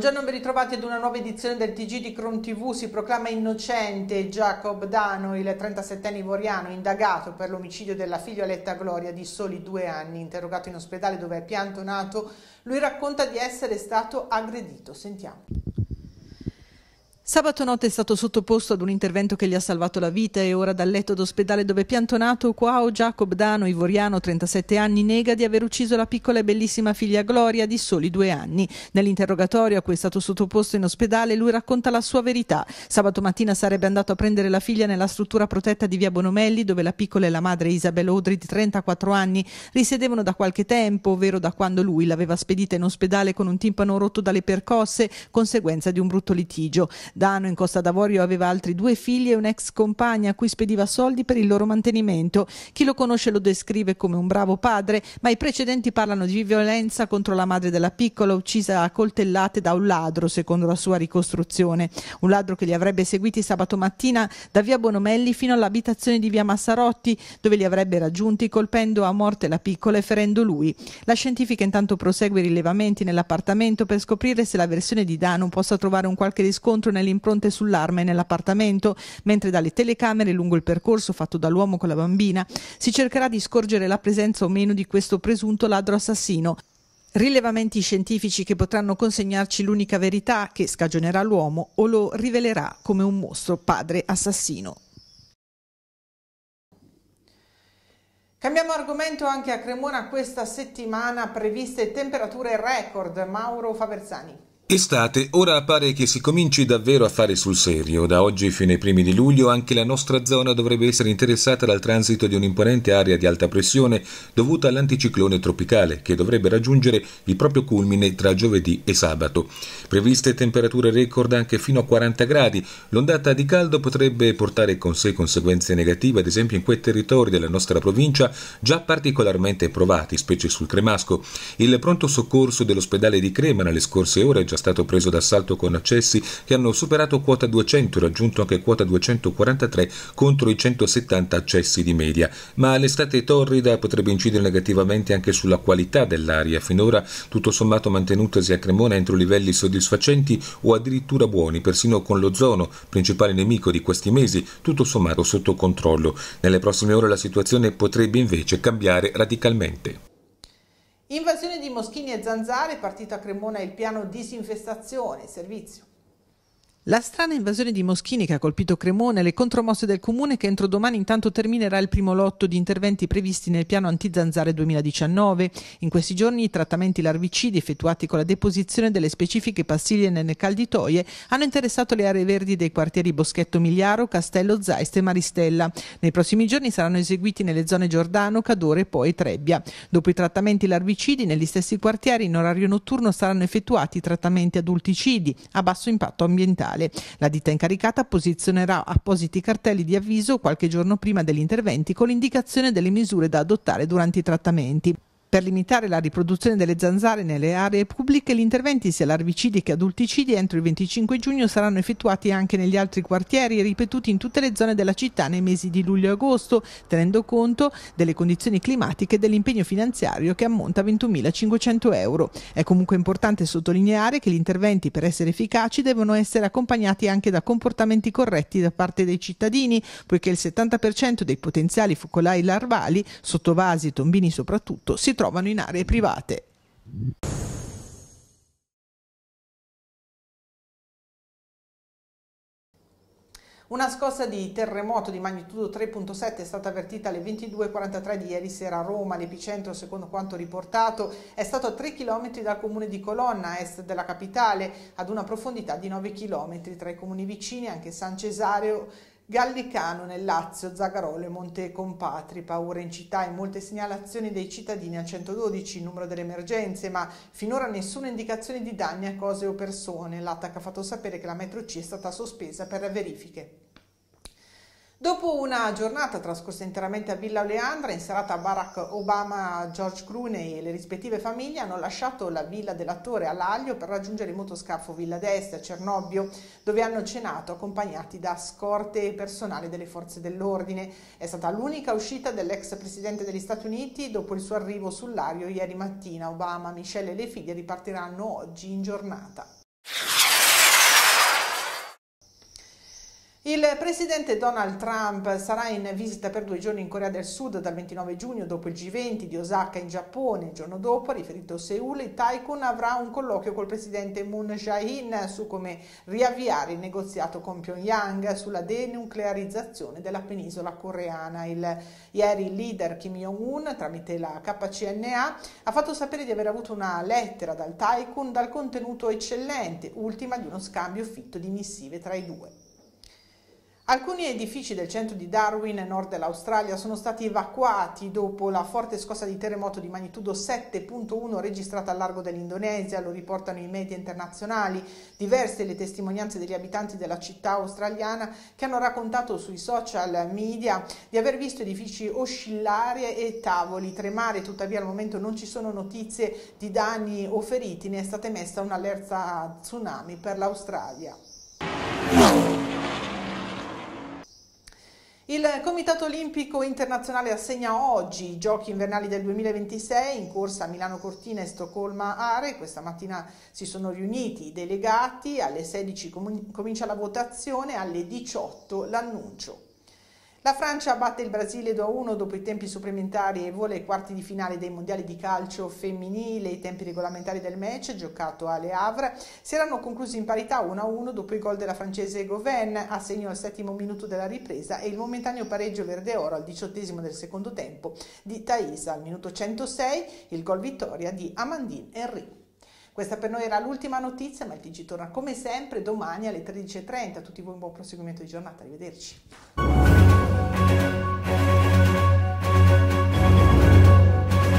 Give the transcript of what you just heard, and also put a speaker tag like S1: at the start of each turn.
S1: Buongiorno, ben ritrovati ad una nuova edizione del TG di Cron TV. Si proclama innocente Jacob Dano, il 37enne ivoriano, indagato per l'omicidio della figlia Aletta Gloria di soli due anni, interrogato in ospedale dove è piantonato. Lui racconta di essere stato aggredito. Sentiamo. Sabato notte è stato sottoposto ad un intervento che gli ha salvato la vita e ora dal letto d'ospedale dove è piantonato Quao Jacob Dano, ivoriano, 37 anni, nega di aver ucciso la piccola e bellissima figlia Gloria di soli due anni. Nell'interrogatorio a cui è stato sottoposto in ospedale lui racconta la sua verità. Sabato mattina sarebbe andato a prendere la figlia nella struttura protetta di via Bonomelli dove la piccola e la madre Isabel Odri di 34 anni risiedevano da qualche tempo, ovvero da quando lui l'aveva spedita in ospedale con un timpano rotto dalle percosse, conseguenza di un brutto litigio. Dano in Costa d'Avorio aveva altri due figli e un'ex compagna a cui spediva soldi per il loro mantenimento. Chi lo conosce lo descrive come un bravo padre, ma i precedenti parlano di violenza contro la madre della piccola uccisa a coltellate da un ladro, secondo la sua ricostruzione. Un ladro che li avrebbe seguiti sabato mattina da via Bonomelli fino all'abitazione di via Massarotti, dove li avrebbe raggiunti colpendo a morte la piccola e ferendo lui. La scientifica intanto prosegue i rilevamenti nell'appartamento per scoprire se la versione di Dano possa trovare un qualche riscontro nell'interno le impronte sull'arma e nell'appartamento, mentre dalle telecamere lungo il percorso fatto dall'uomo con la bambina si cercherà di scorgere la presenza o meno di questo presunto ladro assassino. Rilevamenti scientifici che potranno consegnarci l'unica verità che scagionerà l'uomo o lo rivelerà come un mostro padre assassino. Cambiamo argomento anche a Cremona questa settimana previste temperature record. Mauro Faversani.
S2: Estate, ora pare che si cominci davvero a fare sul serio. Da oggi fino ai primi di luglio anche la nostra zona dovrebbe essere interessata dal transito di un'imponente area di alta pressione dovuta all'anticiclone tropicale che dovrebbe raggiungere il proprio culmine tra giovedì e sabato. Previste temperature record anche fino a 40 gradi, l'ondata di caldo potrebbe portare con sé conseguenze negative, ad esempio in quei territori della nostra provincia già particolarmente provati, specie sul Cremasco. Il pronto soccorso dell'ospedale di Crema nelle scorse ore è già stato preso d'assalto con accessi che hanno superato quota 200 e raggiunto anche quota 243 contro i 170 accessi di media. Ma l'estate torrida potrebbe incidere negativamente anche sulla qualità dell'aria, finora tutto sommato mantenutasi a Cremona entro livelli soddisfacenti o addirittura buoni, persino con l'ozono, principale nemico di questi mesi, tutto sommato sotto controllo. Nelle prossime ore la situazione potrebbe invece cambiare radicalmente.
S1: Invasione di moschini e zanzare, partito a Cremona il piano disinfestazione, servizio.
S2: La strana invasione di Moschini che ha colpito
S1: Cremona e le contromosse del comune che entro domani intanto terminerà il primo lotto di interventi previsti nel piano antizanzare 2019. In questi giorni i trattamenti larvicidi effettuati con la deposizione delle specifiche pastiglie nelle calditoie hanno interessato le aree verdi dei quartieri Boschetto Migliaro, Castello Zaist e Maristella. Nei prossimi giorni saranno eseguiti nelle zone Giordano, Cadore e poi Trebbia. Dopo i trattamenti larvicidi negli stessi quartieri in orario notturno saranno effettuati trattamenti adulticidi a basso impatto ambientale mondiale. La ditta incaricata posizionerà appositi cartelli di avviso qualche giorno prima degli interventi con l'indicazione delle misure da adottare durante i trattamenti. Per limitare la riproduzione delle zanzare nelle aree pubbliche, gli interventi sia larvicidi che adulticidi entro il 25 giugno saranno effettuati anche negli altri quartieri e ripetuti in tutte le zone della città nei mesi di luglio e agosto, tenendo conto delle condizioni climatiche e dell'impegno finanziario che ammonta a 21.500 euro. È comunque importante sottolineare che gli interventi per essere efficaci devono essere accompagnati anche da comportamenti corretti da parte dei cittadini, poiché il 70% dei potenziali focolai larvali, sottovasi e tombini soprattutto, si trovano in aree private. Una scossa di terremoto di magnitudo 3.7 è stata avvertita alle 22.43 di ieri sera a Roma. L'epicentro, secondo quanto riportato, è stato a 3 km dal comune di Colonna, a est della capitale, ad una profondità di 9 km. Tra i comuni vicini anche San Cesareo, Gallicano nel Lazio, Zagarolo e Montecompatri, paura in città e molte segnalazioni dei cittadini al 112, il numero delle emergenze, ma finora nessuna indicazione di danni a cose o persone. L'ATAC ha fatto sapere che la metro C è stata sospesa per verifiche. Dopo una giornata trascorsa interamente a Villa Oleandra, in serata Barack Obama, George Clooney e le rispettive famiglie hanno lasciato la villa dell'attore all'Aglio per raggiungere il motoscafo Villa d'Este a Cernobbio, dove hanno cenato accompagnati da scorte e personale delle forze dell'ordine. È stata l'unica uscita dell'ex presidente degli Stati Uniti dopo il suo arrivo sull'ario ieri mattina. Obama, Michelle e le figlie ripartiranno oggi in giornata. Il presidente Donald Trump sarà in visita per due giorni in Corea del Sud dal 29 giugno dopo il G20 di Osaka in Giappone. Il giorno dopo, riferito a Seul, il Tycoon avrà un colloquio col presidente Moon Jae-in su come riavviare il negoziato con Pyongyang sulla denuclearizzazione della penisola coreana. Il, ieri il leader Kim Jong-un, tramite la KCNA, ha fatto sapere di aver avuto una lettera dal Tycoon dal contenuto eccellente, ultima di uno scambio fitto di missive tra i due. Alcuni edifici del centro di Darwin, nord dell'Australia, sono stati evacuati dopo la forte scossa di terremoto di magnitudo 7.1 registrata al largo dell'Indonesia, lo riportano i media internazionali. Diverse le testimonianze degli abitanti della città australiana che hanno raccontato sui social media di aver visto edifici oscillare e tavoli tremare, tuttavia al momento non ci sono notizie di danni o feriti, ne è stata emessa un'allerta tsunami per l'Australia. Il Comitato Olimpico Internazionale assegna oggi i giochi invernali del 2026 in corsa a Milano Cortina e Stoccolma Are. Questa mattina si sono riuniti i delegati, alle 16 comincia la votazione, alle 18 l'annuncio. La Francia batte il Brasile 2-1 dopo i tempi supplementari e vola ai quarti di finale dei mondiali di calcio femminile. I tempi regolamentari del match, giocato a Le Havre, si erano conclusi in parità 1-1 dopo i gol della francese a segno al settimo minuto della ripresa e il momentaneo pareggio verde-oro al diciottesimo del secondo tempo di Thaisa. Al minuto 106 il gol vittoria di Amandine Henry. Questa per noi era l'ultima notizia, ma il TG torna come sempre domani alle 13.30. A tutti voi un buon proseguimento di giornata, arrivederci.